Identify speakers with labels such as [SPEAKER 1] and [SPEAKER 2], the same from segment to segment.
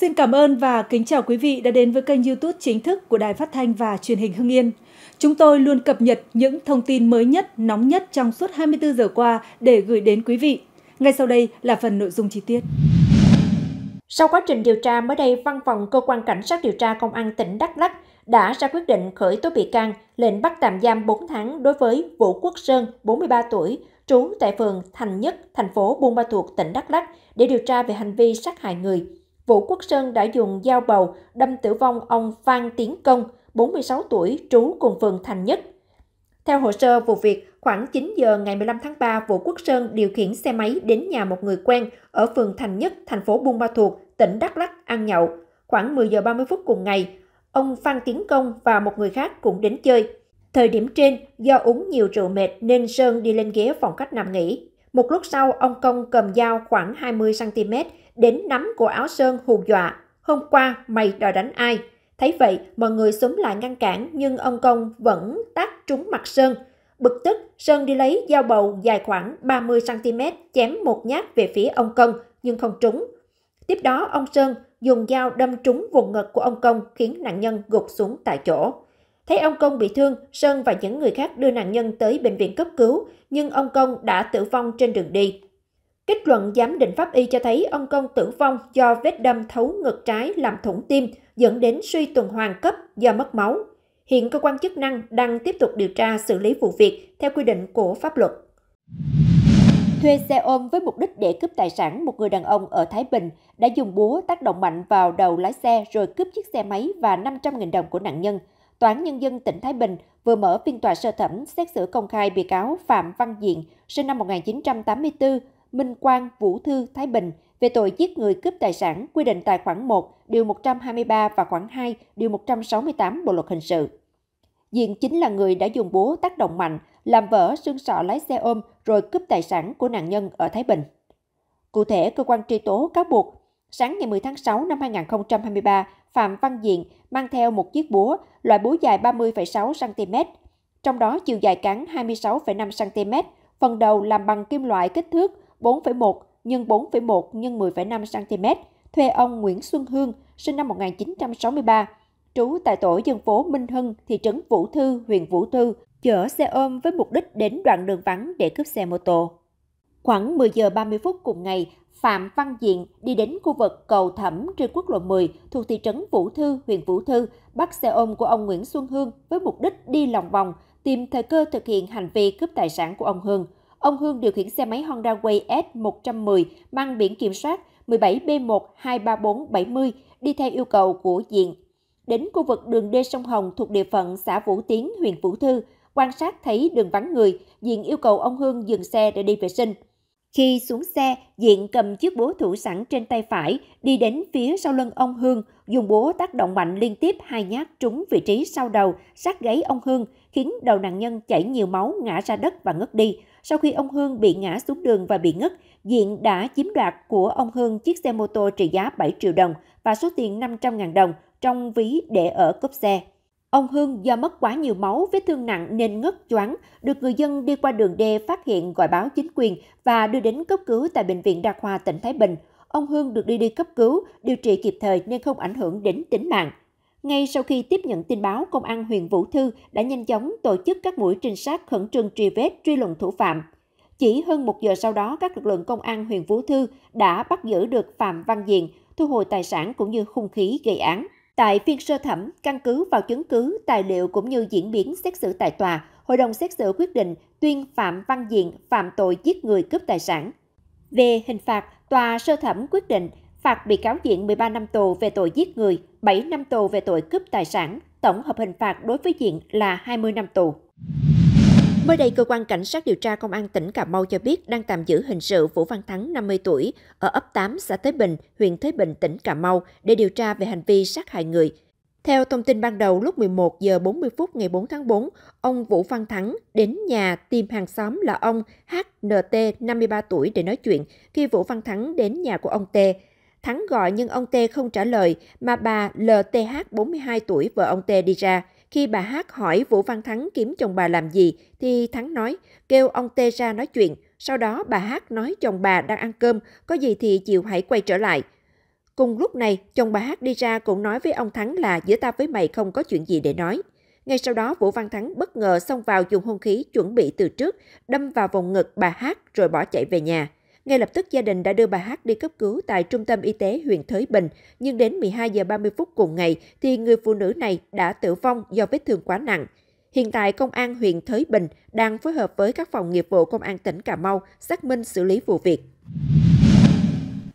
[SPEAKER 1] Xin cảm ơn và kính chào quý vị đã đến với kênh YouTube chính thức của Đài Phát thanh và Truyền hình Hưng Yên. Chúng tôi
[SPEAKER 2] luôn cập nhật những thông tin mới nhất, nóng nhất trong suốt 24 giờ qua để gửi đến quý vị.
[SPEAKER 3] Ngay sau đây là phần nội dung chi tiết. Sau quá trình điều tra, mới đây văn phòng cơ quan cảnh sát điều tra công an tỉnh Đắk Lắk đã ra quyết định khởi tố bị can, lệnh bắt tạm giam 4 tháng đối với Vũ Quốc Sơn, 43 tuổi, trú tại phường Thành Nhất, thành phố Buôn Ma Thuột, tỉnh Đắk Lắk để điều tra về hành vi sát hại người. Vũ Quốc Sơn đã dùng dao bầu đâm tử vong ông Phan Tiến Công, 46 tuổi, trú cùng phường Thành Nhất. Theo hồ sơ vụ việc, khoảng 9 giờ ngày 15 tháng 3, Vũ Quốc Sơn điều khiển xe máy đến nhà một người quen ở phường Thành Nhất, thành phố Buôn Ma Thuột, tỉnh Đắk Lắk ăn nhậu. Khoảng 10 giờ 30 phút cùng ngày, ông Phan Tiến Công và một người khác cũng đến chơi. Thời điểm trên, do uống nhiều rượu mệt nên Sơn đi lên ghế phòng khách nằm nghỉ. Một lúc sau, ông Công cầm dao khoảng 20cm đến nắm của áo sơn hù dọa. Hôm qua mày đòi đánh ai? Thấy vậy, mọi người súng lại ngăn cản nhưng ông Công vẫn tác trúng mặt Sơn. Bực tức, Sơn đi lấy dao bầu dài khoảng 30cm chém một nhát về phía ông Công nhưng không trúng. Tiếp đó, ông Sơn dùng dao đâm trúng vùng ngực của ông Công khiến nạn nhân gục xuống tại chỗ. Thấy ông Công bị thương, Sơn và những người khác đưa nạn nhân tới bệnh viện cấp cứu, nhưng ông Công đã tử vong trên đường đi. Kết luận giám định pháp y cho thấy ông Công tử vong do vết đâm thấu ngực trái làm thủng tim, dẫn đến suy tuần hoàn cấp do mất máu. Hiện cơ quan chức năng đang tiếp tục điều tra xử lý vụ việc theo quy định của pháp luật. Thuê xe ôm với mục đích để cướp tài sản, một người đàn ông ở Thái Bình đã dùng búa tác động mạnh vào đầu lái xe rồi cướp chiếc xe máy và 500.000 đồng của nạn nhân. Tòa án Nhân dân tỉnh Thái Bình vừa mở phiên tòa sơ thẩm xét xử công khai bị cáo Phạm Văn Diện, sinh năm 1984, Minh Quang, Vũ Thư, Thái Bình về tội giết người cướp tài sản quy định tại khoản 1, điều 123 và khoản 2, điều 168 Bộ luật hình sự. Diện chính là người đã dùng búa tác động mạnh, làm vỡ xương sọ lái xe ôm rồi cướp tài sản của nạn nhân ở Thái Bình. Cụ thể, cơ quan truy tố cáo buộc Sáng ngày 10 tháng 6 năm 2023, Phạm Văn Diện mang theo một chiếc búa, loại búa dài 30,6 cm, trong đó chiều dài cán 26,5 cm, phần đầu làm bằng kim loại kích thước 4,1 x 4,1 x 10,5 cm thuê ông Nguyễn Xuân Hương, sinh năm 1963, trú tại tổ dân phố Minh Hưng, thị trấn Vũ Thư, huyện Vũ Thư, chở xe ôm với mục đích đến đoạn đường vắng để cướp xe mô tô. Khoảng 10 giờ 30 phút cùng ngày, Phạm Văn Diện đi đến khu vực cầu Thẩm trên quốc lộ 10 thuộc thị trấn Vũ Thư, huyện Vũ Thư, bắt xe ôm của ông Nguyễn Xuân Hương với mục đích đi lòng vòng, tìm thời cơ thực hiện hành vi cướp tài sản của ông Hương – Ông Hương điều khiển xe máy Honda Way S110 mang biển kiểm soát 17B1-23470 đi theo yêu cầu của diện. Đến khu vực đường đê sông Hồng thuộc địa phận xã Vũ Tiến, huyện Vũ Thư, quan sát thấy đường vắng người, diện yêu cầu ông Hương dừng xe để đi vệ sinh. Khi xuống xe, Diện cầm chiếc búa thủ sẵn trên tay phải, đi đến phía sau lưng ông Hương, dùng búa tác động mạnh liên tiếp hai nhát trúng vị trí sau đầu, sát gáy ông Hương, khiến đầu nạn nhân chảy nhiều máu ngã ra đất và ngất đi, sau khi ông Hương bị ngã xuống đường và bị ngất, Diện đã chiếm đoạt của ông Hương chiếc xe mô tô trị giá 7 triệu đồng và số tiền 500.000 đồng trong ví để ở cốp xe. Ông Hương do mất quá nhiều máu, vết thương nặng nên ngất choáng, được người dân đi qua đường D phát hiện gọi báo chính quyền và đưa đến cấp cứu tại Bệnh viện Đa khoa tỉnh Thái Bình. Ông Hương được đi đi cấp cứu, điều trị kịp thời nên không ảnh hưởng đến tính mạng. Ngay sau khi tiếp nhận tin báo, Công an huyện Vũ Thư đã nhanh chóng tổ chức các mũi trinh sát khẩn trương truy vết, truy lùng thủ phạm. Chỉ hơn một giờ sau đó, các lực lượng công an huyện Vũ Thư đã bắt giữ được Phạm Văn Diện, thu hồi tài sản cũng như hung khí gây án. Tại phiên sơ thẩm, căn cứ vào chứng cứ, tài liệu cũng như diễn biến xét xử tại tòa, hội đồng xét xử quyết định tuyên Phạm Văn Diện phạm tội giết người cướp tài sản. Về hình phạt, tòa sơ thẩm quyết định phạt bị cáo diện 13 năm tù về tội giết người, 7 năm tù về tội cướp tài sản. Tổng hợp hình phạt đối với diện là 20 năm tù. Mới đây, cơ quan cảnh sát điều tra công an tỉnh Cà Mau cho biết đang tạm giữ hình sự Vũ Văn Thắng 50 tuổi ở ấp 8 xã Thới Bình, huyện Thới Bình, tỉnh Cà Mau để điều tra về hành vi sát hại người. Theo thông tin ban đầu, lúc 11 giờ 40 phút ngày 4 tháng 4, ông Vũ Văn Thắng đến nhà tìm hàng xóm là ông HNT 53 tuổi để nói chuyện. Khi Vũ Văn Thắng đến nhà của ông T, Thắng gọi nhưng ông T không trả lời mà bà LTH 42 tuổi vợ ông T đi ra. Khi bà H hỏi Vũ Văn Thắng kiếm chồng bà làm gì thì Thắng nói kêu ông T ra nói chuyện. Sau đó bà H nói chồng bà đang ăn cơm, có gì thì chịu hãy quay trở lại. Cùng lúc này, chồng bà H đi ra cũng nói với ông Thắng là giữa ta với mày không có chuyện gì để nói. Ngay sau đó, Vũ Văn Thắng bất ngờ xông vào dùng hung khí chuẩn bị từ trước, đâm vào vòng ngực bà H rồi bỏ chạy về nhà. Ngay lập tức gia đình đã đưa bà Hát đi cấp cứu tại trung tâm y tế huyện Thới Bình, nhưng đến 12 giờ 30 phút cùng ngày thì người phụ nữ này đã tử vong do vết thương quá nặng. Hiện tại công an huyện Thới Bình đang phối hợp với các phòng nghiệp vụ công an tỉnh Cà Mau xác minh xử lý vụ việc.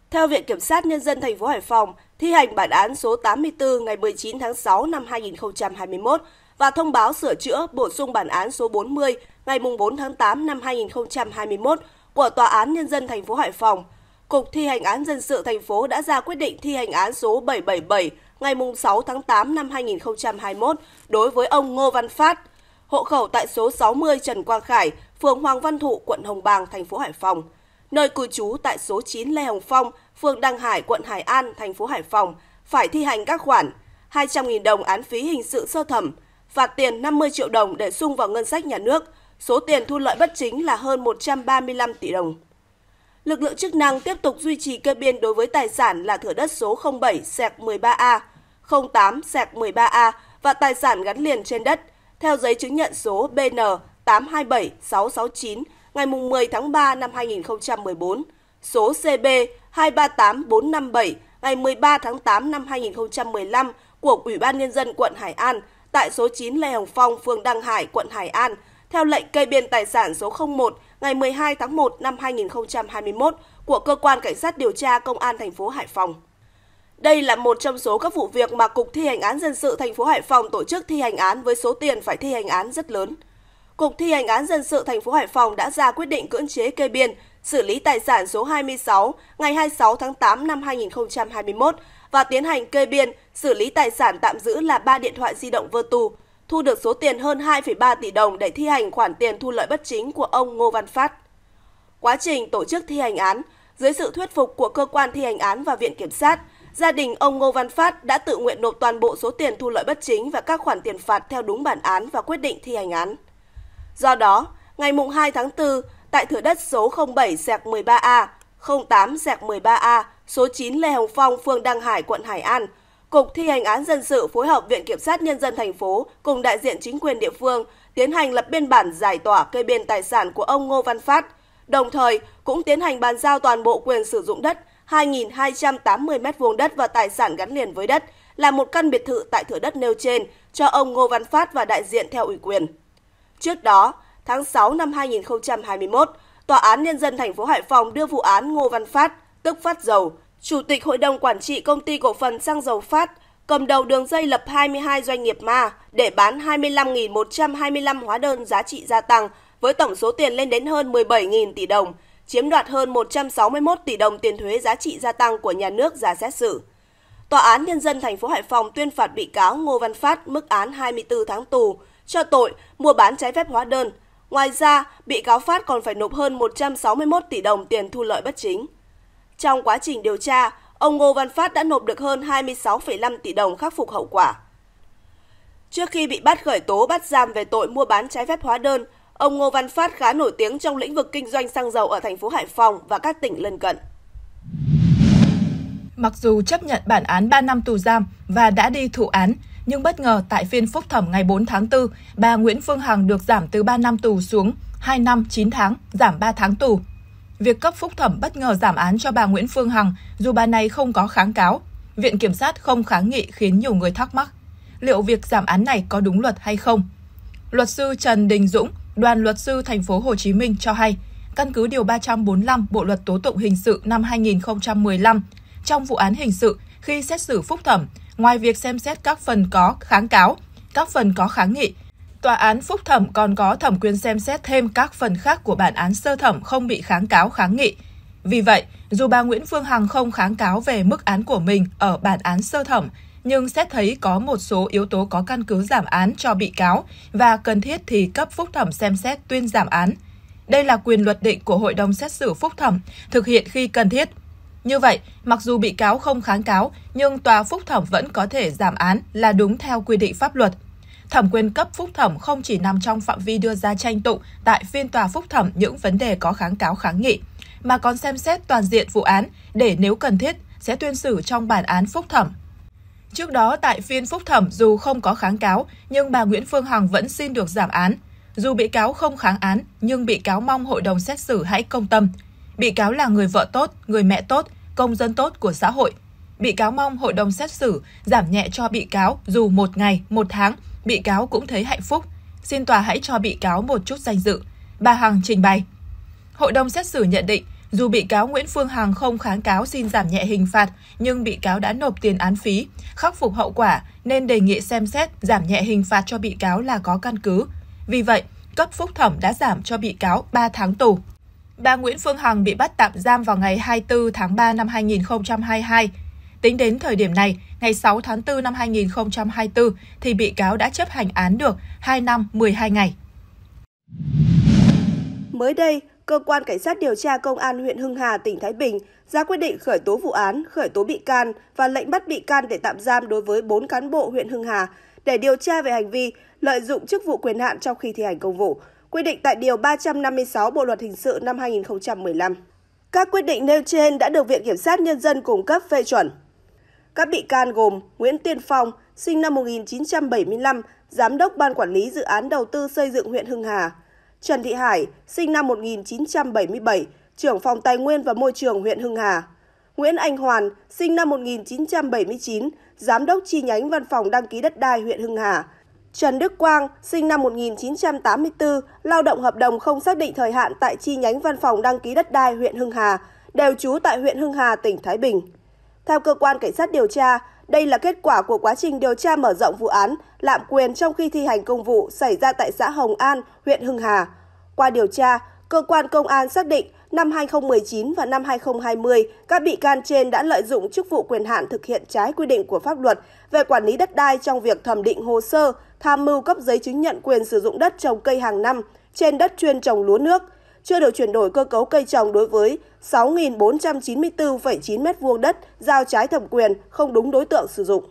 [SPEAKER 4] Theo Viện Kiểm sát Nhân dân thành phố Hải Phòng, thi hành bản án số 84 ngày 19 tháng 6 năm 2021 và thông báo sửa chữa bổ sung bản án số 40 ngày 4 tháng 8 năm 2021 của Tòa án Nhân dân thành phố Hải Phòng, Cục Thi hành án dân sự thành phố đã ra quyết định thi hành án số 777 ngày 6 tháng 8 năm 2021 đối với ông Ngô Văn Phát, hộ khẩu tại số 60 Trần Quang Khải, phường Hoàng Văn Thụ, quận Hồng Bàng, thành phố Hải Phòng, nơi cư trú tại số 9 Lê Hồng Phong, phường Đăng Hải, quận Hải An, thành phố Hải Phòng, phải thi hành các khoản 200.000 đồng án phí hình sự sơ thẩm, phạt tiền 50 triệu đồng để sung vào ngân sách nhà nước – Số tiền thu lợi bất chính là hơn 135 tỷ đồng. Lực lượng chức năng tiếp tục duy trì kê biên đối với tài sản là thửa đất số 07 sạc 13A, 08 sạc 13A và tài sản gắn liền trên đất theo giấy chứng nhận số BN 827669 ngày 10 tháng 3 năm 2014, số CB 238457 ngày 13 tháng 8 năm 2015 của Ủy ban Nhân dân quận Hải An tại số 9 Lê Hồng Phong, phường Đăng Hải, quận Hải An theo lệnh kê biên tài sản số 01 ngày 12 tháng 1 năm 2021 của cơ quan cảnh sát điều tra công an thành phố Hải Phòng. Đây là một trong số các vụ việc mà Cục Thi hành án dân sự thành phố Hải Phòng tổ chức thi hành án với số tiền phải thi hành án rất lớn. Cục Thi hành án dân sự thành phố Hải Phòng đã ra quyết định cưỡng chế kê biên, xử lý tài sản số 26 ngày 26 tháng 8 năm 2021 và tiến hành kê biên, xử lý tài sản tạm giữ là 3 điện thoại di động Vertu, thu được số tiền hơn 2,3 tỷ đồng để thi hành khoản tiền thu lợi bất chính của ông Ngô Văn Phát. Quá trình tổ chức thi hành án, dưới sự thuyết phục của cơ quan thi hành án và viện kiểm sát, gia đình ông Ngô Văn Phát đã tự nguyện nộp toàn bộ số tiền thu lợi bất chính và các khoản tiền phạt theo đúng bản án và quyết định thi hành án. Do đó, ngày 2 tháng 4, tại thửa đất số 07 sạc 13A, 08 sạc 13A, số 9 Lê Hồng Phong, phường Đăng Hải, quận Hải An, Cục thi hành án dân sự phối hợp Viện Kiểm sát Nhân dân thành phố cùng đại diện chính quyền địa phương tiến hành lập biên bản giải tỏa kê biên tài sản của ông Ngô Văn Phát, đồng thời cũng tiến hành bàn giao toàn bộ quyền sử dụng đất 2.280 m2 đất và tài sản gắn liền với đất là một căn biệt thự tại thửa đất nêu trên cho ông Ngô Văn Phát và đại diện theo ủy quyền. Trước đó, tháng 6 năm 2021, Tòa án Nhân dân thành phố Hải Phòng đưa vụ án Ngô Văn Phát, tức Phát Dầu, Chủ tịch Hội đồng Quản trị Công ty Cổ phần Xăng Dầu Phát, cầm đầu đường dây lập 22 doanh nghiệp ma để bán 25.125 hóa đơn giá trị gia tăng với tổng số tiền lên đến hơn 17.000 tỷ đồng, chiếm đoạt hơn 161 tỷ đồng tiền thuế giá trị gia tăng của nhà nước ra xét xử. Tòa án Nhân dân thành phố Hải Phòng tuyên phạt bị cáo Ngô Văn Phát mức án 24 tháng tù cho tội mua bán trái phép hóa đơn. Ngoài ra, bị cáo Phát còn phải nộp hơn 161 tỷ đồng tiền thu lợi bất chính. Trong quá trình điều tra, ông Ngô Văn Phát đã nộp được hơn 26,5 tỷ đồng khắc phục hậu quả. Trước khi bị bắt khởi tố bắt giam về tội mua bán trái phép hóa đơn, ông Ngô Văn Phát khá nổi tiếng trong lĩnh vực kinh doanh xăng dầu ở thành phố Hải Phòng và các tỉnh lân cận.
[SPEAKER 1] Mặc dù chấp nhận bản án 3 năm tù giam và đã đi thụ án, nhưng bất ngờ tại phiên phúc thẩm ngày 4 tháng 4, bà Nguyễn Phương Hằng được giảm từ 3 năm tù xuống 2 năm 9 tháng, giảm 3 tháng tù việc cấp phúc thẩm bất ngờ giảm án cho bà Nguyễn Phương Hằng dù bà này không có kháng cáo. Viện Kiểm sát không kháng nghị khiến nhiều người thắc mắc liệu việc giảm án này có đúng luật hay không. Luật sư Trần Đình Dũng, đoàn luật sư thành phố Hồ Chí Minh cho hay, căn cứ điều 345 Bộ luật tố tụng hình sự năm 2015, trong vụ án hình sự khi xét xử phúc thẩm, ngoài việc xem xét các phần có kháng cáo, các phần có kháng nghị tòa án phúc thẩm còn có thẩm quyền xem xét thêm các phần khác của bản án sơ thẩm không bị kháng cáo kháng nghị. Vì vậy, dù bà Nguyễn Phương Hằng không kháng cáo về mức án của mình ở bản án sơ thẩm, nhưng xét thấy có một số yếu tố có căn cứ giảm án cho bị cáo và cần thiết thì cấp phúc thẩm xem xét tuyên giảm án. Đây là quyền luật định của Hội đồng xét xử phúc thẩm, thực hiện khi cần thiết. Như vậy, mặc dù bị cáo không kháng cáo, nhưng tòa phúc thẩm vẫn có thể giảm án là đúng theo quy định pháp luật. Thẩm quyền cấp phúc thẩm không chỉ nằm trong phạm vi đưa ra tranh tụng tại phiên tòa phúc thẩm những vấn đề có kháng cáo kháng nghị, mà còn xem xét toàn diện vụ án để nếu cần thiết sẽ tuyên xử trong bản án phúc thẩm. Trước đó tại phiên phúc thẩm dù không có kháng cáo nhưng bà Nguyễn Phương Hằng vẫn xin được giảm án. Dù bị cáo không kháng án nhưng bị cáo mong hội đồng xét xử hãy công tâm. Bị cáo là người vợ tốt, người mẹ tốt, công dân tốt của xã hội. Bị cáo mong hội đồng xét xử giảm nhẹ cho bị cáo dù một ngày, một tháng bị cáo cũng thấy hạnh phúc, xin tòa hãy cho bị cáo một chút danh dự, bà Hằng trình bày. Hội đồng xét xử nhận định, dù bị cáo Nguyễn Phương Hằng không kháng cáo xin giảm nhẹ hình phạt, nhưng bị cáo đã nộp tiền án phí, khắc phục hậu quả nên đề nghị xem xét giảm nhẹ hình phạt cho bị cáo là có căn cứ. Vì vậy, cấp phúc thẩm đã giảm cho bị cáo 3 tháng tù. Bà Nguyễn Phương Hằng bị bắt tạm giam vào ngày 24 tháng 3 năm 2022 Tính đến thời điểm này, ngày 6 tháng 4 năm 2024, thì bị cáo đã chấp hành án được 2 năm 12 ngày.
[SPEAKER 4] Mới đây, Cơ quan Cảnh sát điều tra Công an huyện Hưng Hà, tỉnh Thái Bình ra quyết định khởi tố vụ án, khởi tố bị can và lệnh bắt bị can để tạm giam đối với 4 cán bộ huyện Hưng Hà để điều tra về hành vi lợi dụng chức vụ quyền hạn trong khi thi hành công vụ, quy định tại Điều 356 Bộ Luật Hình sự năm 2015. Các quyết định nêu trên đã được Viện Kiểm sát Nhân dân cung cấp phê chuẩn. Các bị can gồm Nguyễn Tiên Phong, sinh năm 1975, Giám đốc Ban Quản lý Dự án Đầu tư xây dựng huyện Hưng Hà, Trần Thị Hải, sinh năm 1977, trưởng phòng Tài nguyên và Môi trường huyện Hưng Hà, Nguyễn Anh Hoàn, sinh năm 1979, Giám đốc chi nhánh Văn phòng Đăng ký đất đai huyện Hưng Hà, Trần Đức Quang, sinh năm 1984, lao động hợp đồng không xác định thời hạn tại chi nhánh Văn phòng Đăng ký đất đai huyện Hưng Hà, đều trú tại huyện Hưng Hà, tỉnh Thái Bình. Theo cơ quan cảnh sát điều tra, đây là kết quả của quá trình điều tra mở rộng vụ án lạm quyền trong khi thi hành công vụ xảy ra tại xã Hồng An, huyện Hưng Hà. Qua điều tra, cơ quan công an xác định năm 2019 và năm 2020, các bị can trên đã lợi dụng chức vụ quyền hạn thực hiện trái quy định của pháp luật về quản lý đất đai trong việc thẩm định hồ sơ, tham mưu cấp giấy chứng nhận quyền sử dụng đất trồng cây hàng năm trên đất chuyên trồng lúa nước, chưa được chuyển đổi cơ cấu cây trồng đối với 6.494,9 m2 đất giao trái thẩm quyền, không đúng đối tượng sử dụng.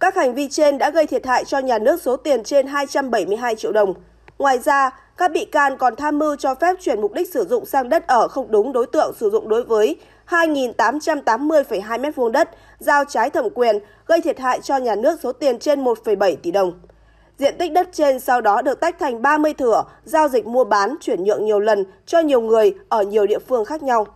[SPEAKER 4] Các hành vi trên đã gây thiệt hại cho nhà nước số tiền trên 272 triệu đồng. Ngoài ra, các bị can còn tham mưu cho phép chuyển mục đích sử dụng sang đất ở không đúng đối tượng sử dụng đối với 2.880,2 m2 đất giao trái thẩm quyền, gây thiệt hại cho nhà nước số tiền trên 1,7 tỷ đồng. Diện tích đất trên sau đó được tách thành 30 thửa, giao dịch mua bán, chuyển nhượng nhiều lần cho nhiều người ở nhiều địa phương khác nhau.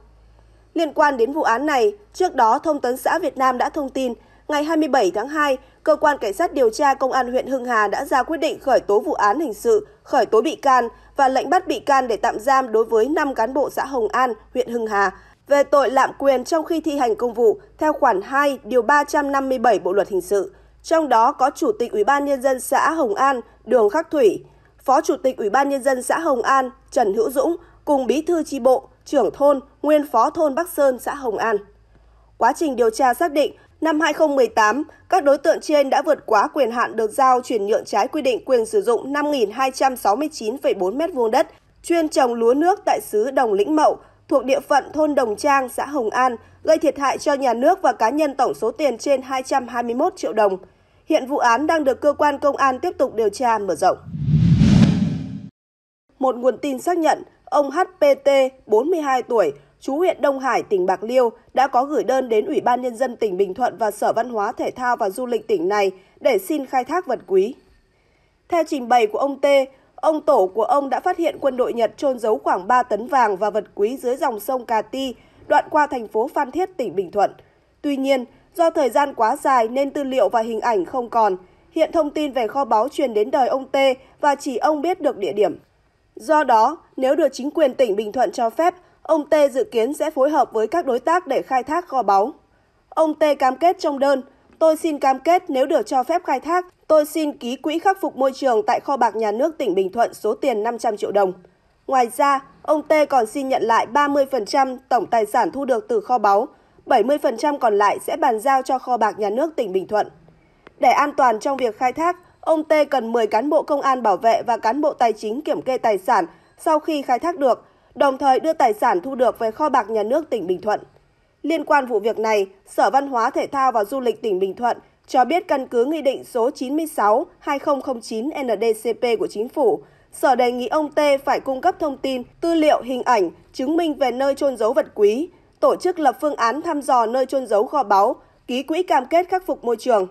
[SPEAKER 4] Liên quan đến vụ án này, trước đó Thông tấn xã Việt Nam đã thông tin, ngày 27 tháng 2, Cơ quan Cảnh sát điều tra Công an huyện Hưng Hà đã ra quyết định khởi tố vụ án hình sự, khởi tố bị can và lệnh bắt bị can để tạm giam đối với 5 cán bộ xã Hồng An, huyện Hưng Hà về tội lạm quyền trong khi thi hành công vụ theo khoản 2 điều 357 Bộ luật hình sự trong đó có Chủ tịch Ủy ban Nhân dân xã Hồng An Đường Khắc Thủy, Phó Chủ tịch Ủy ban Nhân dân xã Hồng An Trần Hữu Dũng cùng Bí thư tri bộ, trưởng thôn, nguyên phó thôn Bắc Sơn, xã Hồng An. Quá trình điều tra xác định, năm 2018, các đối tượng trên đã vượt quá quyền hạn được giao chuyển nhượng trái quy định quyền sử dụng 5.269,4 m2 đất chuyên trồng lúa nước tại xứ Đồng Lĩnh Mậu, thuộc địa phận thôn Đồng Trang, xã Hồng An, gây thiệt hại cho nhà nước và cá nhân tổng số tiền trên 221 triệu đồng. Hiện vụ án đang được cơ quan công an tiếp tục điều tra mở rộng. Một nguồn tin xác nhận, ông HPT, 42 tuổi, chú huyện Đông Hải, tỉnh Bạc Liêu đã có gửi đơn đến Ủy ban Nhân dân tỉnh Bình Thuận và Sở Văn hóa Thể thao và Du lịch tỉnh này để xin khai thác vật quý. Theo trình bày của ông T, ông tổ của ông đã phát hiện quân đội Nhật trôn giấu khoảng 3 tấn vàng và vật quý dưới dòng sông Cà Ti, đoạn qua thành phố Phan Thiết, tỉnh Bình Thuận. Tuy nhiên, Do thời gian quá dài nên tư liệu và hình ảnh không còn. Hiện thông tin về kho báu truyền đến đời ông T và chỉ ông biết được địa điểm. Do đó, nếu được chính quyền tỉnh Bình Thuận cho phép, ông T dự kiến sẽ phối hợp với các đối tác để khai thác kho báu. Ông T cam kết trong đơn, tôi xin cam kết nếu được cho phép khai thác, tôi xin ký quỹ khắc phục môi trường tại kho bạc nhà nước tỉnh Bình Thuận số tiền 500 triệu đồng. Ngoài ra, ông T còn xin nhận lại 30% tổng tài sản thu được từ kho báu 70% còn lại sẽ bàn giao cho kho bạc nhà nước tỉnh Bình Thuận. Để an toàn trong việc khai thác, ông T cần 10 cán bộ công an bảo vệ và cán bộ tài chính kiểm kê tài sản sau khi khai thác được, đồng thời đưa tài sản thu được về kho bạc nhà nước tỉnh Bình Thuận. Liên quan vụ việc này, Sở Văn hóa Thể thao và Du lịch tỉnh Bình Thuận cho biết căn cứ Nghị định số 96-2009-NDCP của Chính phủ, Sở đề nghị ông T phải cung cấp thông tin, tư liệu, hình ảnh, chứng minh về nơi trôn giấu vật quý, tổ chức lập phương án thăm dò nơi trôn giấu kho báu, ký quỹ cam kết khắc phục môi trường.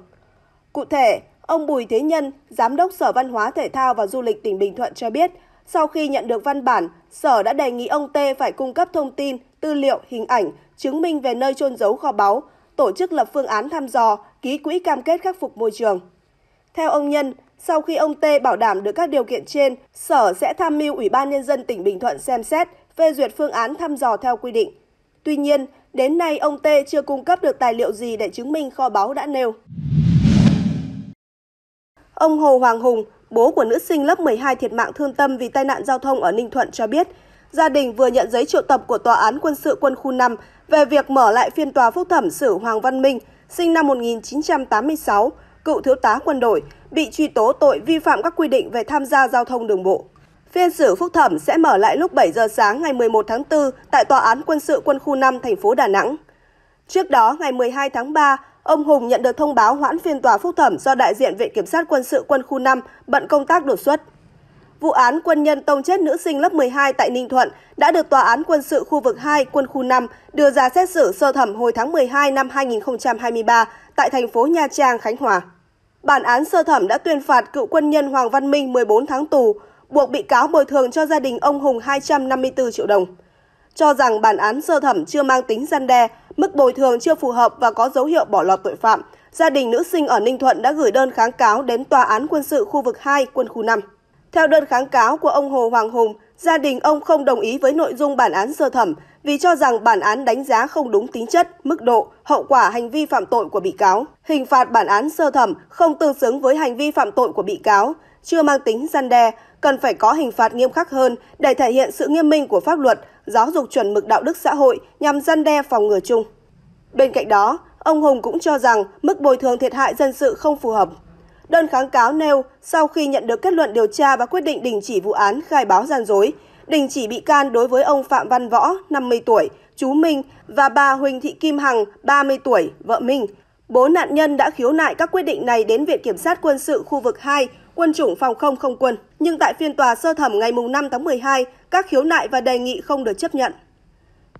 [SPEAKER 4] Cụ thể, ông Bùi Thế Nhân, Giám đốc Sở Văn hóa Thể thao và Du lịch tỉnh Bình Thuận cho biết, sau khi nhận được văn bản, Sở đã đề nghị ông T phải cung cấp thông tin, tư liệu, hình ảnh, chứng minh về nơi trôn giấu kho báu, tổ chức lập phương án thăm dò, ký quỹ cam kết khắc phục môi trường. Theo ông Nhân, sau khi ông T bảo đảm được các điều kiện trên, Sở sẽ tham mưu Ủy ban Nhân dân tỉnh Bình Thuận xem xét, phê duyệt phương án thăm dò theo quy định. Tuy nhiên, đến nay ông Tê chưa cung cấp được tài liệu gì để chứng minh kho báu đã nêu. Ông Hồ Hoàng Hùng, bố của nữ sinh lớp 12 thiệt mạng thương tâm vì tai nạn giao thông ở Ninh Thuận cho biết, gia đình vừa nhận giấy triệu tập của Tòa án Quân sự Quân khu 5 về việc mở lại phiên tòa phúc thẩm xử Hoàng Văn Minh, sinh năm 1986, cựu thiếu tá quân đội, bị truy tố tội vi phạm các quy định về tham gia giao thông đường bộ. Phiên xử phúc thẩm sẽ mở lại lúc 7 giờ sáng ngày 11 tháng 4 tại Tòa án Quân sự Quân khu 5 thành phố Đà Nẵng. Trước đó, ngày 12 tháng 3, ông Hùng nhận được thông báo hoãn phiên tòa phúc thẩm do đại diện Viện Kiểm sát Quân sự Quân khu 5 bận công tác đột xuất. Vụ án quân nhân tông chết nữ sinh lớp 12 tại Ninh Thuận đã được Tòa án Quân sự khu vực 2, quân khu 5 đưa ra xét xử sơ thẩm hồi tháng 12 năm 2023 tại thành phố Nha Trang, Khánh Hòa. Bản án sơ thẩm đã tuyên phạt cựu quân nhân Hoàng Văn Minh 14 tháng tù, buộc bị cáo bồi thường cho gia đình ông Hùng 254 triệu đồng. Cho rằng bản án sơ thẩm chưa mang tính gian đe, mức bồi thường chưa phù hợp và có dấu hiệu bỏ lọt tội phạm, gia đình nữ sinh ở Ninh Thuận đã gửi đơn kháng cáo đến Tòa án quân sự khu vực 2, quân khu 5. Theo đơn kháng cáo của ông Hồ Hoàng Hùng, gia đình ông không đồng ý với nội dung bản án sơ thẩm vì cho rằng bản án đánh giá không đúng tính chất, mức độ, hậu quả hành vi phạm tội của bị cáo. Hình phạt bản án sơ thẩm không tương xứng với hành vi phạm tội của bị cáo, chưa mang tính gian đe cần phải có hình phạt nghiêm khắc hơn để thể hiện sự nghiêm minh của pháp luật, giáo dục chuẩn mực đạo đức xã hội nhằm gian đe phòng ngừa chung. Bên cạnh đó, ông Hùng cũng cho rằng mức bồi thường thiệt hại dân sự không phù hợp. Đơn kháng cáo nêu sau khi nhận được kết luận điều tra và quyết định đình chỉ vụ án khai báo gian dối, đình chỉ bị can đối với ông Phạm Văn Võ, 50 tuổi, chú Minh và bà Huỳnh Thị Kim Hằng, 30 tuổi, vợ Minh. Bố nạn nhân đã khiếu nại các quyết định này đến Viện Kiểm sát Quân sự khu vực 2 quân chủng phòng không không quân, nhưng tại phiên tòa sơ thẩm ngày 5 tháng 12, các khiếu nại và đề nghị không được chấp nhận.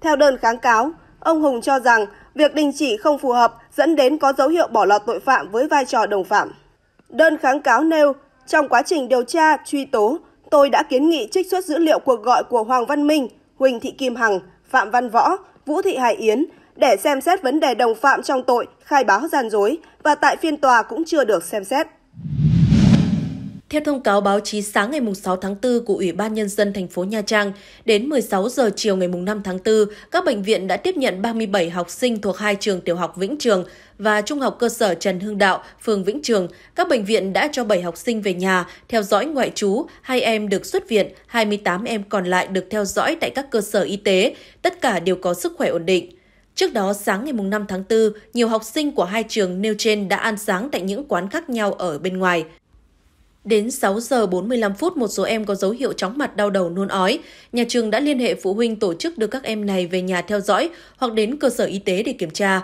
[SPEAKER 4] Theo đơn kháng cáo, ông Hùng cho rằng việc đình chỉ không phù hợp dẫn đến có dấu hiệu bỏ lọt tội phạm với vai trò đồng phạm. Đơn kháng cáo nêu, trong quá trình điều tra, truy tố, tôi đã kiến nghị trích xuất dữ liệu cuộc gọi của Hoàng Văn Minh, Huỳnh Thị Kim Hằng, Phạm Văn Võ, Vũ Thị Hải Yến để xem xét vấn đề đồng phạm trong tội khai báo gian dối và tại phiên tòa cũng chưa được xem xét.
[SPEAKER 2] Theo thông cáo báo chí sáng ngày 6 tháng 4 của Ủy ban Nhân dân thành phố Nha Trang, đến 16 giờ chiều ngày 5 tháng 4, các bệnh viện đã tiếp nhận 37 học sinh thuộc hai trường tiểu học Vĩnh Trường và Trung học cơ sở Trần Hưng Đạo, phường Vĩnh Trường. Các bệnh viện đã cho 7 học sinh về nhà, theo dõi ngoại trú, hai em được xuất viện, 28 em còn lại được theo dõi tại các cơ sở y tế. Tất cả đều có sức khỏe ổn định. Trước đó, sáng ngày 5 tháng 4, nhiều học sinh của hai trường nêu trên đã ăn sáng tại những quán khác nhau ở bên ngoài. Đến 6 giờ 45 phút, một số em có dấu hiệu chóng mặt, đau đầu, nôn ói. Nhà trường đã liên hệ phụ huynh tổ chức đưa các em này về nhà theo dõi hoặc đến cơ sở y tế để kiểm tra.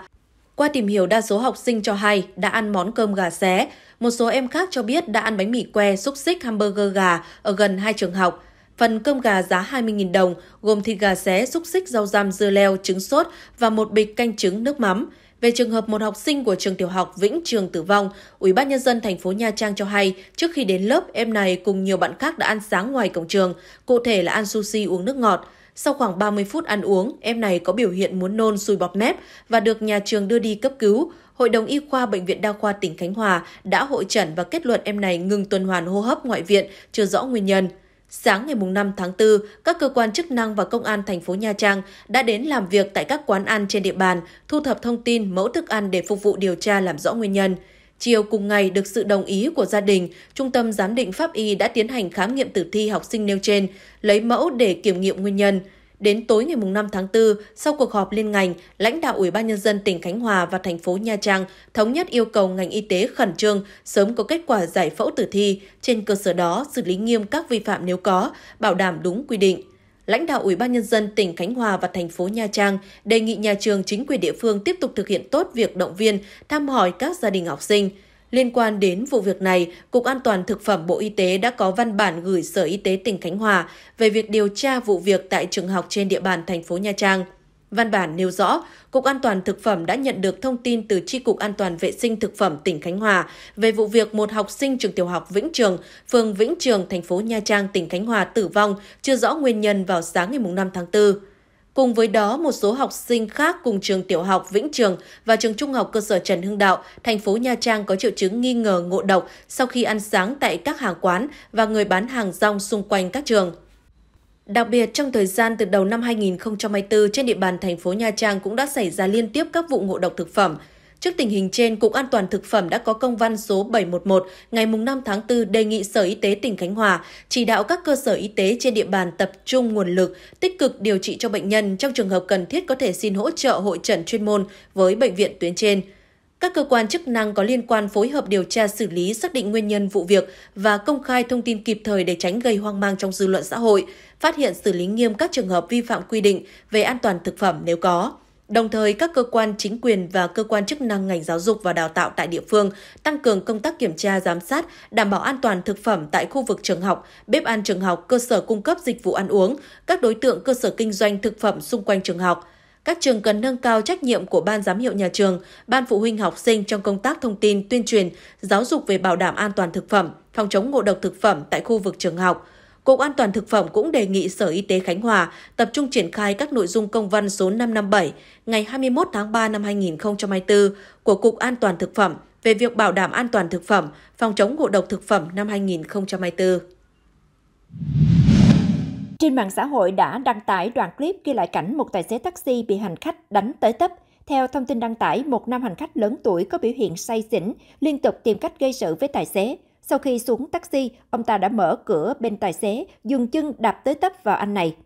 [SPEAKER 2] Qua tìm hiểu, đa số học sinh cho hay đã ăn món cơm gà xé. Một số em khác cho biết đã ăn bánh mì que, xúc xích, hamburger gà ở gần hai trường học. Phần cơm gà giá 20.000 đồng, gồm thịt gà xé, xúc xích, rau răm, dưa leo, trứng sốt và một bịch canh trứng nước mắm. Về trường hợp một học sinh của trường tiểu học Vĩnh Trường tử vong, Ủy ban nhân dân thành phố Nha Trang cho hay, trước khi đến lớp, em này cùng nhiều bạn khác đã ăn sáng ngoài cổng trường, cụ thể là ăn sushi uống nước ngọt. Sau khoảng 30 phút ăn uống, em này có biểu hiện muốn nôn sùi bọt mép và được nhà trường đưa đi cấp cứu. Hội đồng Y khoa Bệnh viện Đa khoa tỉnh Khánh Hòa đã hội trần và kết luận em này ngừng tuần hoàn hô hấp ngoại viện, chưa rõ nguyên nhân. Sáng ngày 5 tháng 4, các cơ quan chức năng và công an thành phố Nha Trang đã đến làm việc tại các quán ăn trên địa bàn, thu thập thông tin, mẫu thức ăn để phục vụ điều tra làm rõ nguyên nhân. Chiều cùng ngày được sự đồng ý của gia đình, Trung tâm Giám định Pháp y đã tiến hành khám nghiệm tử thi học sinh nêu trên, lấy mẫu để kiểm nghiệm nguyên nhân. Đến tối ngày 5 tháng 4, sau cuộc họp liên ngành, lãnh đạo Ủy ban Nhân dân tỉnh Khánh Hòa và thành phố Nha Trang thống nhất yêu cầu ngành y tế khẩn trương sớm có kết quả giải phẫu tử thi, trên cơ sở đó xử lý nghiêm các vi phạm nếu có, bảo đảm đúng quy định lãnh đạo Ủy ban Nhân dân tỉnh Khánh Hòa và thành phố Nha Trang đề nghị nhà trường chính quyền địa phương tiếp tục thực hiện tốt việc động viên, thăm hỏi các gia đình học sinh. Liên quan đến vụ việc này, Cục An toàn Thực phẩm Bộ Y tế đã có văn bản gửi Sở Y tế tỉnh Khánh Hòa về việc điều tra vụ việc tại trường học trên địa bàn thành phố Nha Trang. Văn bản nêu rõ, Cục An toàn Thực phẩm đã nhận được thông tin từ Tri Cục An toàn Vệ sinh Thực phẩm tỉnh Khánh Hòa về vụ việc một học sinh trường tiểu học Vĩnh Trường, phường Vĩnh Trường, thành phố Nha Trang, tỉnh Khánh Hòa tử vong chưa rõ nguyên nhân vào sáng ngày 5 tháng 4. Cùng với đó, một số học sinh khác cùng trường tiểu học Vĩnh Trường và trường trung học cơ sở Trần Hưng Đạo, thành phố Nha Trang có triệu chứng nghi ngờ ngộ độc sau khi ăn sáng tại các hàng quán và người bán hàng rong xung quanh các trường. Đặc biệt, trong thời gian từ đầu năm 2024, trên địa bàn thành phố Nha Trang cũng đã xảy ra liên tiếp các vụ ngộ độc thực phẩm – Trước tình hình trên, Cục An toàn Thực phẩm đã có công văn số 711 ngày 5 tháng 4 đề nghị Sở Y tế tỉnh Khánh Hòa chỉ đạo các cơ sở y tế trên địa bàn tập trung nguồn lực, tích cực điều trị cho bệnh nhân trong trường hợp cần thiết có thể xin hỗ trợ hội trần chuyên môn với bệnh viện tuyến trên. Các cơ quan chức năng có liên quan phối hợp điều tra xử lý xác định nguyên nhân vụ việc và công khai thông tin kịp thời để tránh gây hoang mang trong dư luận xã hội, phát hiện xử lý nghiêm các trường hợp vi phạm quy định về an toàn thực phẩm nếu có. Đồng thời, các cơ quan chính quyền và cơ quan chức năng ngành giáo dục và đào tạo tại địa phương tăng cường công tác kiểm tra giám sát, đảm bảo an toàn thực phẩm tại khu vực trường học, bếp ăn trường học, cơ sở cung cấp dịch vụ ăn uống, các đối tượng cơ sở kinh doanh thực phẩm xung quanh trường học. Các trường cần nâng cao trách nhiệm của ban giám hiệu nhà trường, ban phụ huynh học sinh trong công tác thông tin tuyên truyền, giáo dục về bảo đảm an toàn thực phẩm, phòng chống ngộ độc thực phẩm tại khu vực trường học, Cục An toàn Thực phẩm cũng đề nghị Sở Y tế Khánh Hòa tập trung triển khai các nội dung công văn số 557 ngày 21 tháng 3 năm 2024 của Cục An toàn Thực phẩm về việc bảo đảm an toàn thực phẩm, phòng chống ngộ độc thực phẩm năm 2024.
[SPEAKER 3] Trên mạng xã hội đã đăng tải đoạn clip ghi lại cảnh một tài xế taxi bị hành khách đánh tới tấp. Theo thông tin đăng tải, một nam hành khách lớn tuổi có biểu hiện say xỉn, liên tục tìm cách gây sự với tài xế. Sau khi xuống taxi, ông ta đã mở cửa bên tài xế, dùng chân đạp tới tấp vào anh này.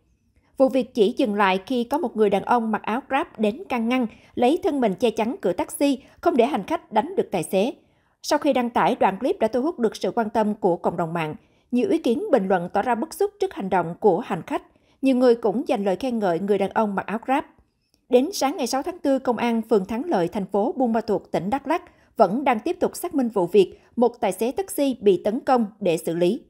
[SPEAKER 3] Vụ việc chỉ dừng lại khi có một người đàn ông mặc áo Grab đến can ngăn, lấy thân mình che chắn cửa taxi, không để hành khách đánh được tài xế. Sau khi đăng tải, đoạn clip đã thu hút được sự quan tâm của cộng đồng mạng. Nhiều ý kiến bình luận tỏ ra bức xúc trước hành động của hành khách. Nhiều người cũng dành lời khen ngợi người đàn ông mặc áo Grab. Đến sáng ngày 6 tháng 4, Công an phường Thắng Lợi, thành phố Buôn Ma Thuột, tỉnh Đắk Lắk vẫn đang tiếp tục xác minh vụ việc một tài xế taxi bị tấn công để xử lý.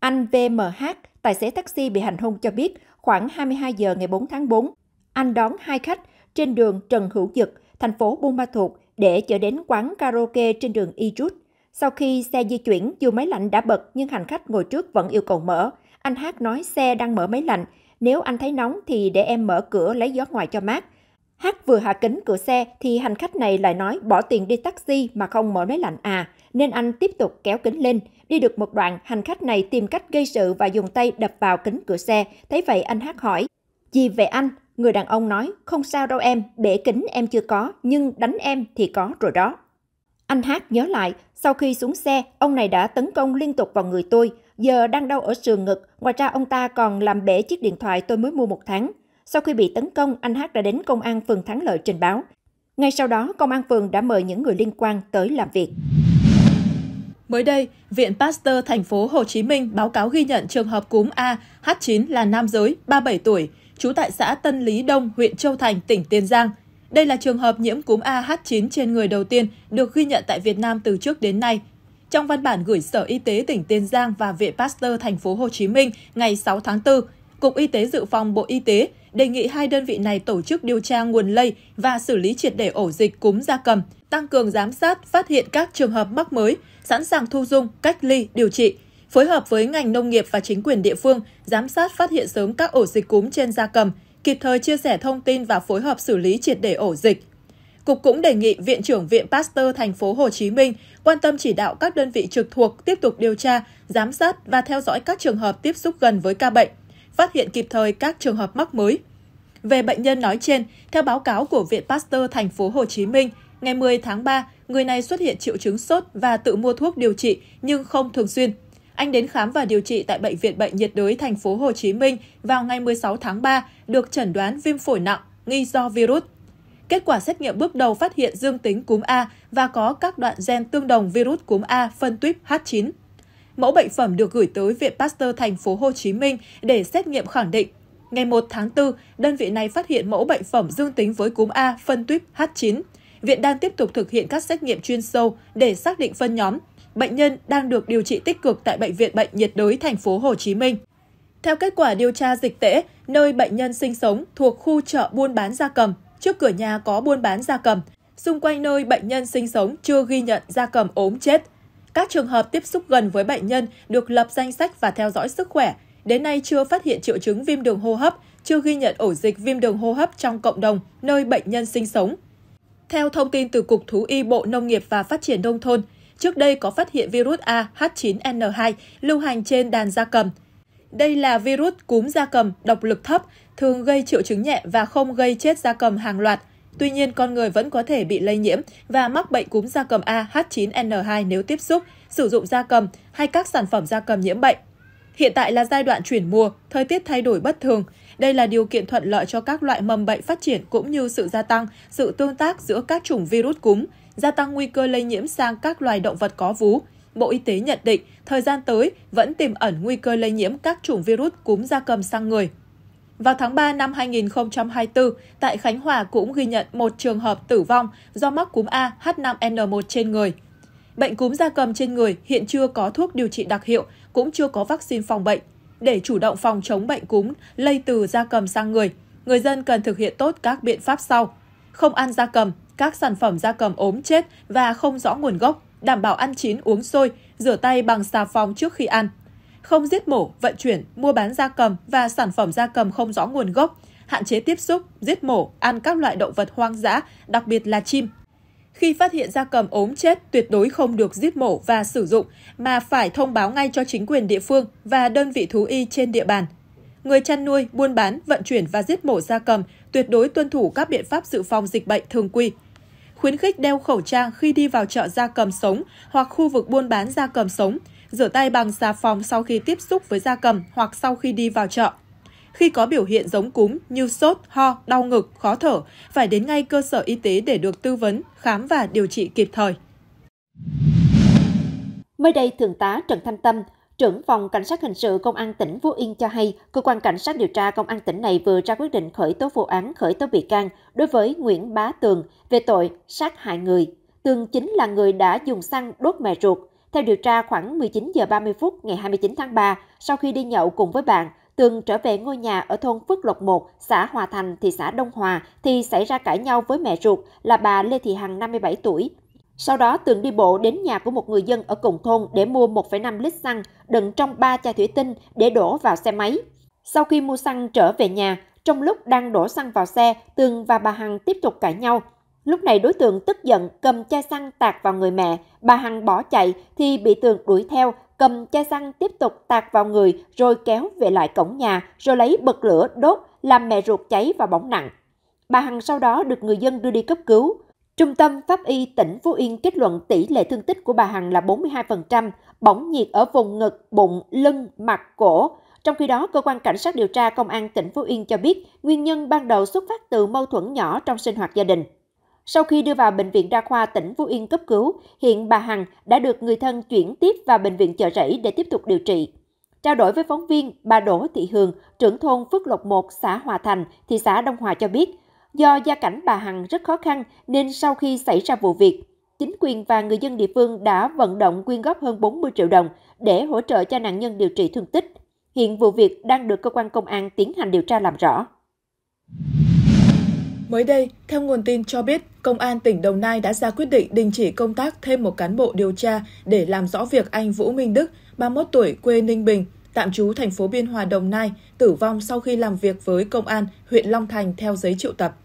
[SPEAKER 3] Anh VMH, tài xế taxi bị hành hung cho biết khoảng 22 giờ ngày 4 tháng 4, anh đón hai khách trên đường Trần Hữu Dực, thành phố Buôn Ma Thuột để chở đến quán karaoke trên đường Y Trút. Sau khi xe di chuyển, dù máy lạnh đã bật nhưng hành khách ngồi trước vẫn yêu cầu mở. Anh Hát nói xe đang mở máy lạnh, nếu anh thấy nóng thì để em mở cửa lấy gió ngoài cho mát. Hát vừa hạ kính cửa xe thì hành khách này lại nói bỏ tiền đi taxi mà không mở máy lạnh à, nên anh tiếp tục kéo kính lên. Đi được một đoạn, hành khách này tìm cách gây sự và dùng tay đập vào kính cửa xe. Thấy vậy anh Hát hỏi, gì về anh? Người đàn ông nói, không sao đâu em, bể kính em chưa có, nhưng đánh em thì có rồi đó. Anh Hát nhớ lại, sau khi xuống xe, ông này đã tấn công liên tục vào người tôi, giờ đang đau ở sườn ngực, ngoài ra ông ta còn làm bể chiếc điện thoại tôi mới mua một tháng. Sau khi bị tấn công, anh Hát đã đến công an phường Thắng Lợi trình báo. Ngay sau đó, công an phường đã mời những người liên quan tới làm việc. Mới đây, Viện Pasteur thành phố Hồ Chí Minh báo cáo ghi nhận trường hợp cúm A
[SPEAKER 1] H9 là nam giới, 37 tuổi, trú tại xã Tân Lý Đông, huyện Châu Thành, tỉnh Tiền Giang. Đây là trường hợp nhiễm cúm A h 9 trên người đầu tiên được ghi nhận tại Việt Nam từ trước đến nay. Trong văn bản gửi Sở Y tế tỉnh Tiền Giang và Viện Pasteur thành phố Hồ Chí Minh ngày 6 tháng 4, Cục Y tế Dự phòng Bộ Y tế đề nghị hai đơn vị này tổ chức điều tra nguồn lây và xử lý triệt để ổ dịch cúm gia cầm, tăng cường giám sát, phát hiện các trường hợp mắc mới, sẵn sàng thu dung, cách ly, điều trị, phối hợp với ngành nông nghiệp và chính quyền địa phương, giám sát phát hiện sớm các ổ dịch cúm trên gia cầm, kịp thời chia sẻ thông tin và phối hợp xử lý triệt để ổ dịch. Cục cũng đề nghị Viện trưởng Viện Pasteur thành phố Hồ Chí Minh quan tâm chỉ đạo các đơn vị trực thuộc tiếp tục điều tra, giám sát và theo dõi các trường hợp tiếp xúc gần với ca bệnh, phát hiện kịp thời các trường hợp mắc mới. Về bệnh nhân nói trên, theo báo cáo của Viện Pasteur thành phố Hồ Chí Minh, ngày 10 tháng 3, người này xuất hiện triệu chứng sốt và tự mua thuốc điều trị nhưng không thường xuyên. Anh đến khám và điều trị tại bệnh viện bệnh nhiệt đới thành phố Hồ Chí Minh vào ngày 16 tháng 3, được chẩn đoán viêm phổi nặng nghi do virus. Kết quả xét nghiệm bước đầu phát hiện dương tính cúm A và có các đoạn gen tương đồng virus cúm A phân tuyếp H9. Mẫu bệnh phẩm được gửi tới Viện Pasteur thành phố Hồ Chí Minh để xét nghiệm khẳng định. Ngày 1 tháng 4, đơn vị này phát hiện mẫu bệnh phẩm dương tính với cúm A phân tuyếp H9. Viện đang tiếp tục thực hiện các xét nghiệm chuyên sâu để xác định phân nhóm. Bệnh nhân đang được điều trị tích cực tại bệnh viện bệnh nhiệt đới thành phố Hồ Chí Minh. Theo kết quả điều tra dịch tễ, nơi bệnh nhân sinh sống thuộc khu chợ buôn bán gia cầm, trước cửa nhà có buôn bán gia cầm. Xung quanh nơi bệnh nhân sinh sống chưa ghi nhận gia cầm ốm chết. Các trường hợp tiếp xúc gần với bệnh nhân được lập danh sách và theo dõi sức khỏe. Đến nay chưa phát hiện triệu chứng viêm đường hô hấp, chưa ghi nhận ổ dịch viêm đường hô hấp trong cộng đồng nơi bệnh nhân sinh sống. Theo thông tin từ Cục Thú y Bộ Nông nghiệp và Phát triển Nông thôn, trước đây có phát hiện virus AH9N2 lưu hành trên đàn gia cầm. Đây là virus cúm gia cầm độc lực thấp, thường gây triệu chứng nhẹ và không gây chết gia cầm hàng loạt – Tuy nhiên, con người vẫn có thể bị lây nhiễm và mắc bệnh cúm da cầm A H9N2 nếu tiếp xúc, sử dụng da cầm hay các sản phẩm da cầm nhiễm bệnh. Hiện tại là giai đoạn chuyển mùa, thời tiết thay đổi bất thường. Đây là điều kiện thuận lợi cho các loại mầm bệnh phát triển cũng như sự gia tăng, sự tương tác giữa các chủng virus cúm, gia tăng nguy cơ lây nhiễm sang các loài động vật có vú. Bộ Y tế nhận định, thời gian tới vẫn tiềm ẩn nguy cơ lây nhiễm các chủng virus cúm da cầm sang người. Vào tháng 3 năm 2024, tại Khánh Hòa cũng ghi nhận một trường hợp tử vong do mắc cúm A H5N1 trên người. Bệnh cúm da cầm trên người hiện chưa có thuốc điều trị đặc hiệu, cũng chưa có vaccine phòng bệnh. Để chủ động phòng chống bệnh cúm lây từ da cầm sang người, người dân cần thực hiện tốt các biện pháp sau. Không ăn da cầm, các sản phẩm da cầm ốm chết và không rõ nguồn gốc, đảm bảo ăn chín uống sôi, rửa tay bằng xà phòng trước khi ăn không giết mổ, vận chuyển, mua bán gia cầm và sản phẩm gia cầm không rõ nguồn gốc, hạn chế tiếp xúc, giết mổ, ăn các loại động vật hoang dã, đặc biệt là chim. Khi phát hiện gia cầm ốm chết, tuyệt đối không được giết mổ và sử dụng mà phải thông báo ngay cho chính quyền địa phương và đơn vị thú y trên địa bàn. Người chăn nuôi, buôn bán, vận chuyển và giết mổ gia cầm tuyệt đối tuân thủ các biện pháp dự phòng dịch bệnh thường quy. Khuyến khích đeo khẩu trang khi đi vào chợ gia cầm sống hoặc khu vực buôn bán gia cầm sống, rửa tay bằng xà phòng sau khi tiếp xúc với da cầm hoặc sau khi đi vào chợ. Khi có biểu hiện giống cúm như sốt, ho, đau ngực, khó thở, phải đến ngay
[SPEAKER 3] cơ sở y tế để được tư vấn, khám và điều trị kịp thời. Mới đây, Thượng tá Trần Thanh Tâm, trưởng phòng Cảnh sát hình sự Công an tỉnh Phú Yên cho hay, cơ quan cảnh sát điều tra Công an tỉnh này vừa ra quyết định khởi tố vụ án khởi tố bị can đối với Nguyễn Bá Tường về tội sát hại người. Tường chính là người đã dùng xăng đốt mẹ ruột theo điều tra, khoảng 19 giờ 30 phút ngày 29 tháng 3, sau khi đi nhậu cùng với bạn, Tường trở về ngôi nhà ở thôn Phước Lộc 1, xã Hòa Thành, thị xã Đông Hòa thì xảy ra cãi nhau với mẹ ruột là bà Lê Thị Hằng 57 tuổi. Sau đó Tường đi bộ đến nhà của một người dân ở cùng thôn để mua 1,5 lít xăng đựng trong 3 chai thủy tinh để đổ vào xe máy. Sau khi mua xăng trở về nhà, trong lúc đang đổ xăng vào xe, Tường và bà Hằng tiếp tục cãi nhau. Lúc này đối tượng tức giận cầm chai xăng tạt vào người mẹ, bà Hằng bỏ chạy thì bị Tường đuổi theo, cầm chai xăng tiếp tục tạt vào người rồi kéo về lại cổng nhà rồi lấy bật lửa đốt làm mẹ ruột cháy và bỏng nặng. Bà Hằng sau đó được người dân đưa đi cấp cứu. Trung tâm Pháp y tỉnh Phú Yên kết luận tỷ lệ thương tích của bà Hằng là 42%, bỏng nhiệt ở vùng ngực, bụng, lưng, mặt, cổ. Trong khi đó, cơ quan cảnh sát điều tra công an tỉnh Phú Yên cho biết nguyên nhân ban đầu xuất phát từ mâu thuẫn nhỏ trong sinh hoạt gia đình. Sau khi đưa vào Bệnh viện Đa khoa tỉnh Phú Yên cấp cứu, hiện bà Hằng đã được người thân chuyển tiếp vào Bệnh viện Chợ Rẫy để tiếp tục điều trị. Trao đổi với phóng viên, bà Đỗ Thị Hường, trưởng thôn Phước Lộc 1, xã Hòa Thành, thị xã Đông Hòa cho biết, do gia cảnh bà Hằng rất khó khăn nên sau khi xảy ra vụ việc, chính quyền và người dân địa phương đã vận động quyên góp hơn 40 triệu đồng để hỗ trợ cho nạn nhân điều trị thương tích. Hiện vụ việc đang được cơ quan công an tiến hành điều tra làm rõ.
[SPEAKER 1] Mới đây, theo nguồn tin cho biết, Công an tỉnh Đồng Nai đã ra quyết định đình chỉ công tác thêm một cán bộ điều tra để làm rõ việc anh Vũ Minh Đức, 31 tuổi, quê Ninh Bình, tạm trú thành phố Biên Hòa, Đồng Nai, tử vong sau khi làm việc với công an huyện Long Thành theo giấy triệu tập.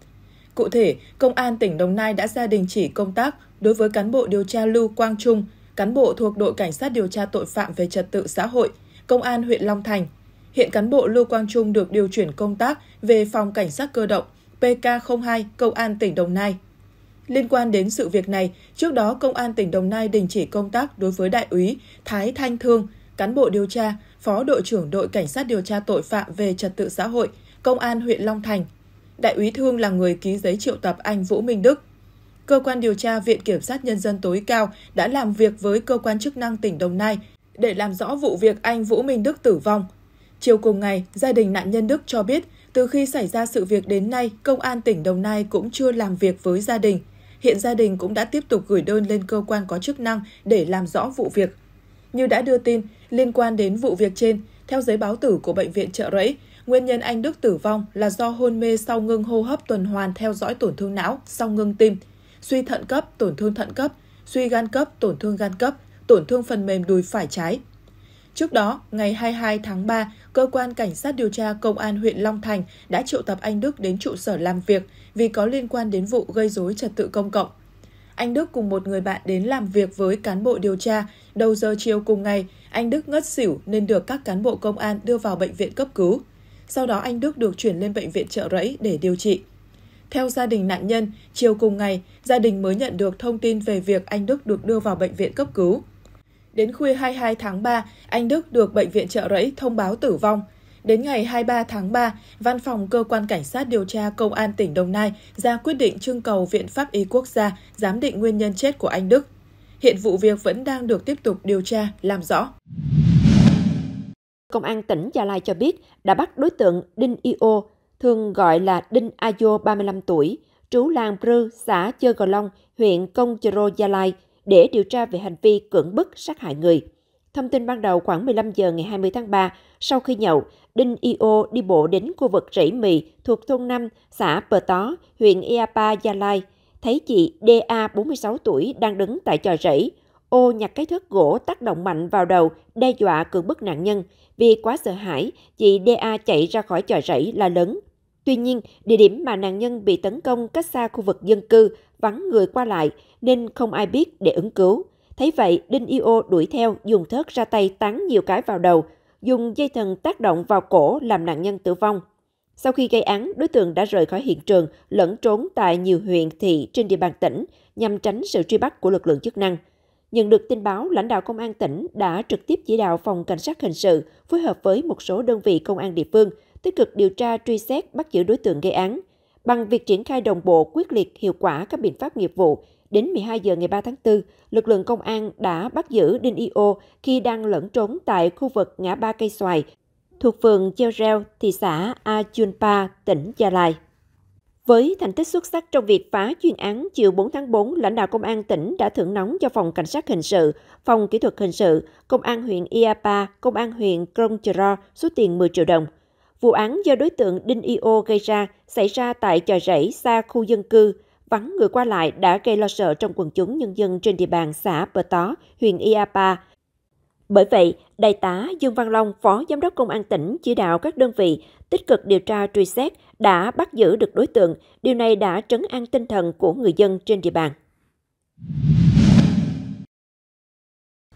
[SPEAKER 1] Cụ thể, Công an tỉnh Đồng Nai đã ra đình chỉ công tác đối với cán bộ điều tra Lưu Quang Trung, cán bộ thuộc đội cảnh sát điều tra tội phạm về trật tự xã hội, Công an huyện Long Thành. Hiện cán bộ Lưu Quang Trung được điều chuyển công tác về phòng cảnh sát cơ động PK02 Công an tỉnh Đồng Nai. Liên quan đến sự việc này, trước đó Công an tỉnh Đồng Nai đình chỉ công tác đối với Đại úy Thái Thanh Thương, cán bộ điều tra, Phó đội trưởng đội Cảnh sát điều tra tội phạm về trật tự xã hội, Công an huyện Long Thành. Đại úy Thương là người ký giấy triệu tập anh Vũ Minh Đức. Cơ quan điều tra Viện Kiểm sát Nhân dân tối cao đã làm việc với cơ quan chức năng tỉnh Đồng Nai để làm rõ vụ việc anh Vũ Minh Đức tử vong. Chiều cùng ngày, gia đình nạn nhân Đức cho biết từ khi xảy ra sự việc đến nay, Công an tỉnh Đồng Nai cũng chưa làm việc với gia đình. Hiện gia đình cũng đã tiếp tục gửi đơn lên cơ quan có chức năng để làm rõ vụ việc. Như đã đưa tin, liên quan đến vụ việc trên, theo giấy báo tử của Bệnh viện Trợ Rẫy, nguyên nhân anh Đức tử vong là do hôn mê sau ngưng hô hấp tuần hoàn theo dõi tổn thương não sau ngưng tim, suy thận cấp, tổn thương thận cấp, suy gan cấp, tổn thương gan cấp, tổn thương phần mềm đùi phải trái, Trước đó, ngày 22 tháng 3, cơ quan cảnh sát điều tra công an huyện Long Thành đã triệu tập anh Đức đến trụ sở làm việc vì có liên quan đến vụ gây rối trật tự công cộng. Anh Đức cùng một người bạn đến làm việc với cán bộ điều tra. Đầu giờ chiều cùng ngày, anh Đức ngất xỉu nên được các cán bộ công an đưa vào bệnh viện cấp cứu. Sau đó anh Đức được chuyển lên bệnh viện trợ rẫy để điều trị. Theo gia đình nạn nhân, chiều cùng ngày, gia đình mới nhận được thông tin về việc anh Đức được đưa vào bệnh viện cấp cứu. Đến khuya 22 tháng 3, anh Đức được Bệnh viện Trợ Rẫy thông báo tử vong. Đến ngày 23 tháng 3, Văn phòng Cơ quan Cảnh sát điều tra Công an tỉnh Đồng Nai ra quyết định trưng cầu Viện Pháp y Quốc gia giám định nguyên nhân chết của anh Đức. Hiện vụ việc vẫn đang được
[SPEAKER 3] tiếp tục điều tra, làm rõ. Công an tỉnh Gia Lai cho biết đã bắt đối tượng Đinh Io, thường gọi là Đinh Ayo 35 tuổi, trú làng Prư, xã Chơ Gò Long, huyện Công Chơ Rô, Gia Lai – để điều tra về hành vi cưỡng bức sát hại người. Thông tin ban đầu khoảng 15 giờ ngày 20 tháng 3, sau khi nhậu, Đinh Io đi bộ đến khu vực rẫy mì thuộc thôn 5, xã Pờ Tó, huyện Iapa, Gia Lai. Thấy chị DA 46 tuổi đang đứng tại trò rẫy, ô nhặt cái thước gỗ tác động mạnh vào đầu, đe dọa cưỡng bức nạn nhân. Vì quá sợ hãi, chị DA chạy ra khỏi trò rẫy la lớn, Tuy nhiên, địa điểm mà nạn nhân bị tấn công cách xa khu vực dân cư, vắng người qua lại nên không ai biết để ứng cứu. Thấy vậy, Đinh Yêu đuổi theo, dùng thớt ra tay tán nhiều cái vào đầu, dùng dây thần tác động vào cổ làm nạn nhân tử vong. Sau khi gây án, đối tượng đã rời khỏi hiện trường, lẫn trốn tại nhiều huyện, thị trên địa bàn tỉnh nhằm tránh sự truy bắt của lực lượng chức năng. Nhận được tin báo, lãnh đạo công an tỉnh đã trực tiếp chỉ đạo phòng cảnh sát hình sự phối hợp với một số đơn vị công an địa phương – tích cực điều tra truy xét bắt giữ đối tượng gây án bằng việc triển khai đồng bộ quyết liệt hiệu quả các biện pháp nghiệp vụ. Đến 12 giờ ngày 3 tháng 4, lực lượng công an đã bắt giữ Đinh Io khi đang lẫn trốn tại khu vực ngã ba cây xoài thuộc phường Cheo Reo, thị xã Ajunpa, tỉnh Gia Lai. Với thành tích xuất sắc trong việc phá chuyên án, chiều 4 tháng 4, lãnh đạo công an tỉnh đã thưởng nóng cho phòng cảnh sát hình sự, phòng kỹ thuật hình sự, công an huyện Iapa, công an huyện Krongchero số tiền 10 triệu đồng. Vụ án do đối tượng Đinh Io gây ra xảy ra tại chợ rẫy xa khu dân cư, vắng người qua lại đã gây lo sợ trong quần chúng nhân dân trên địa bàn xã Bờ Tó, huyện Iapa. Bởi vậy, Đại tá Dương Văn Long, Phó Giám đốc Công an tỉnh chỉ đạo các đơn vị tích cực điều tra truy xét đã bắt giữ được đối tượng. Điều này đã trấn an tinh thần của người dân trên địa bàn.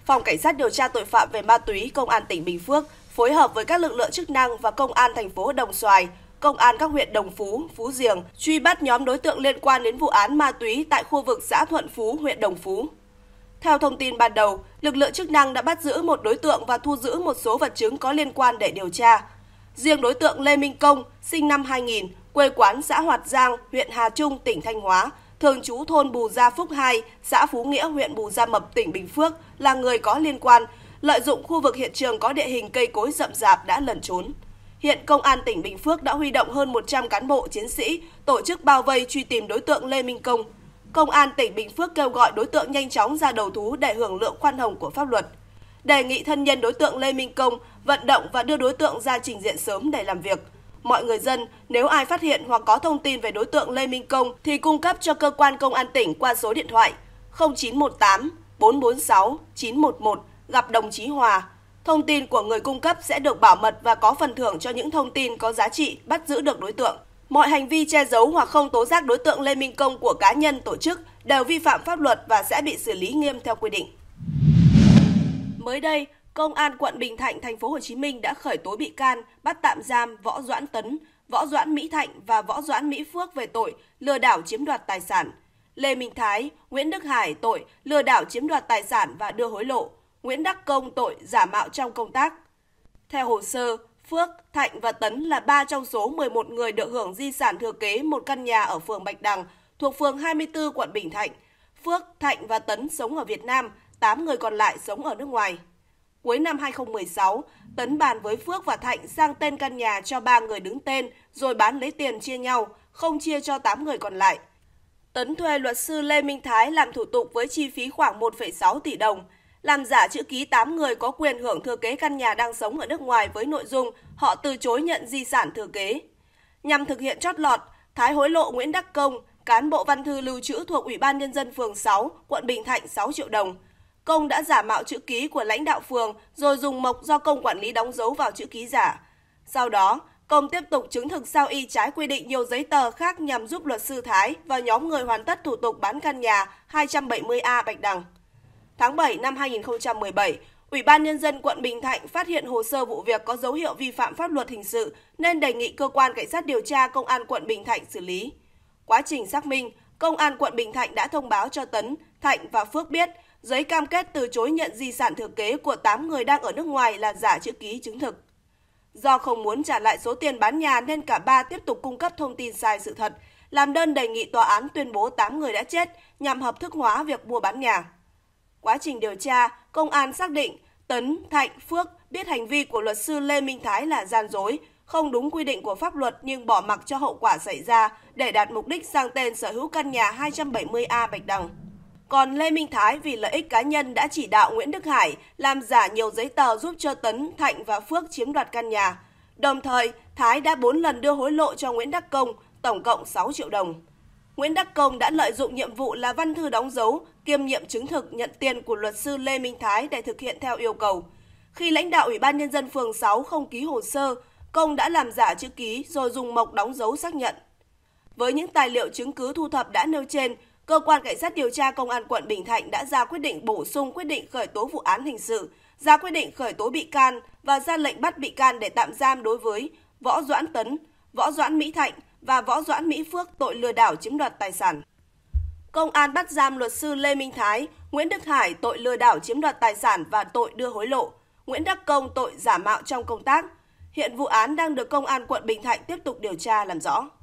[SPEAKER 4] Phòng Cảnh sát điều tra tội phạm về ma túy Công an tỉnh Bình Phước phối hợp với các lực lượng chức năng và công an thành phố Đồng Xoài, công an các huyện Đồng Phú, Phú Diềng truy bắt nhóm đối tượng liên quan đến vụ án ma túy tại khu vực xã Thuận Phú, huyện Đồng Phú. Theo thông tin ban đầu, lực lượng chức năng đã bắt giữ một đối tượng và thu giữ một số vật chứng có liên quan để điều tra. Riêng đối tượng Lê Minh Công, sinh năm 2000, quê quán xã Hoạt Giang, huyện Hà Trung, tỉnh Thanh Hóa, thường trú thôn Bù Gia Phúc 2, xã Phú Nghĩa, huyện Bù Gia Mập, tỉnh Bình Phước là người có liên quan – lợi dụng khu vực hiện trường có địa hình cây cối rậm rạp đã lẩn trốn. Hiện Công an tỉnh Bình Phước đã huy động hơn 100 cán bộ chiến sĩ tổ chức bao vây truy tìm đối tượng Lê Minh Công. Công an tỉnh Bình Phước kêu gọi đối tượng nhanh chóng ra đầu thú để hưởng lượng khoan hồng của pháp luật. Đề nghị thân nhân đối tượng Lê Minh Công vận động và đưa đối tượng ra trình diện sớm để làm việc. Mọi người dân, nếu ai phát hiện hoặc có thông tin về đối tượng Lê Minh Công thì cung cấp cho cơ quan công an tỉnh qua số điện thoại 0918 446 911 gặp đồng chí Hòa. Thông tin của người cung cấp sẽ được bảo mật và có phần thưởng cho những thông tin có giá trị bắt giữ được đối tượng. Mọi hành vi che giấu hoặc không tố giác đối tượng Lê Minh Công của cá nhân tổ chức đều vi phạm pháp luật và sẽ bị xử lý nghiêm theo quy định. Mới đây, Công an quận Bình Thạnh, thành phố Hồ Chí Minh đã khởi tố bị can, bắt tạm giam Võ Doãn Tấn, Võ Doãn Mỹ Thạnh và Võ Doãn Mỹ Phước về tội lừa đảo chiếm đoạt tài sản. Lê Minh Thái, Nguyễn Đức Hải tội lừa đảo chiếm đoạt tài sản và đưa hối lộ. Nguyễn Đắc Công tội giả mạo trong công tác. Theo hồ sơ, Phước, Thạnh và Tấn là ba trong số 11 người được hưởng di sản thừa kế một căn nhà ở phường Bạch Đằng, thuộc phường 24 quận Bình Thạnh. Phước, Thạnh và Tấn sống ở Việt Nam, 8 người còn lại sống ở nước ngoài. Cuối năm 2016, Tấn bàn với Phước và Thạnh sang tên căn nhà cho ba người đứng tên rồi bán lấy tiền chia nhau, không chia cho 8 người còn lại. Tấn thuê luật sư Lê Minh Thái làm thủ tục với chi phí khoảng 1,6 tỷ đồng – làm giả chữ ký 8 người có quyền hưởng thừa kế căn nhà đang sống ở nước ngoài với nội dung họ từ chối nhận di sản thừa kế. Nhằm thực hiện chót lọt, Thái hối lộ Nguyễn Đắc Công, cán bộ văn thư lưu trữ thuộc Ủy ban Nhân dân phường 6, quận Bình Thạnh 6 triệu đồng. Công đã giả mạo chữ ký của lãnh đạo phường rồi dùng mộc do công quản lý đóng dấu vào chữ ký giả. Sau đó, Công tiếp tục chứng thực sao y trái quy định nhiều giấy tờ khác nhằm giúp luật sư Thái và nhóm người hoàn tất thủ tục bán căn nhà 270A Bạch Đằng. Tháng 7 năm 2017, Ủy ban Nhân dân quận Bình Thạnh phát hiện hồ sơ vụ việc có dấu hiệu vi phạm pháp luật hình sự nên đề nghị cơ quan cảnh sát điều tra Công an quận Bình Thạnh xử lý. Quá trình xác minh, Công an quận Bình Thạnh đã thông báo cho Tấn, Thạnh và Phước biết giấy cam kết từ chối nhận di sản thừa kế của 8 người đang ở nước ngoài là giả chữ ký chứng thực. Do không muốn trả lại số tiền bán nhà nên cả ba tiếp tục cung cấp thông tin sai sự thật, làm đơn đề nghị tòa án tuyên bố 8 người đã chết nhằm hợp thức hóa việc mua bán nhà. Quá trình điều tra, công an xác định Tấn, Thạnh, Phước biết hành vi của luật sư Lê Minh Thái là gian dối, không đúng quy định của pháp luật nhưng bỏ mặc cho hậu quả xảy ra để đạt mục đích sang tên sở hữu căn nhà 270A Bạch Đằng. Còn Lê Minh Thái vì lợi ích cá nhân đã chỉ đạo Nguyễn Đức Hải làm giả nhiều giấy tờ giúp cho Tấn, Thạnh và Phước chiếm đoạt căn nhà. Đồng thời, Thái đã 4 lần đưa hối lộ cho Nguyễn Đắc Công, tổng cộng 6 triệu đồng. Nguyễn Đắc Công đã lợi dụng nhiệm vụ là văn thư đóng dấu, kiêm nhiệm chứng thực nhận tiền của luật sư Lê Minh Thái để thực hiện theo yêu cầu. Khi lãnh đạo Ủy ban Nhân dân phường 6 không ký hồ sơ, Công đã làm giả chữ ký rồi dùng mộc đóng dấu xác nhận. Với những tài liệu chứng cứ thu thập đã nêu trên, Cơ quan Cảnh sát điều tra Công an quận Bình Thạnh đã ra quyết định bổ sung quyết định khởi tố vụ án hình sự, ra quyết định khởi tố bị can và ra lệnh bắt bị can để tạm giam đối với Võ Doãn Tấn, Võ Doãn Mỹ Thạnh, và Võ Doãn Mỹ Phước tội lừa đảo chiếm đoạt tài sản. Công an bắt giam luật sư Lê Minh Thái, Nguyễn Đức Hải tội lừa đảo chiếm đoạt tài sản và tội đưa hối lộ, Nguyễn Đắc Công tội giả mạo trong công tác. Hiện vụ án đang được Công an quận Bình Thạnh tiếp tục điều tra làm rõ.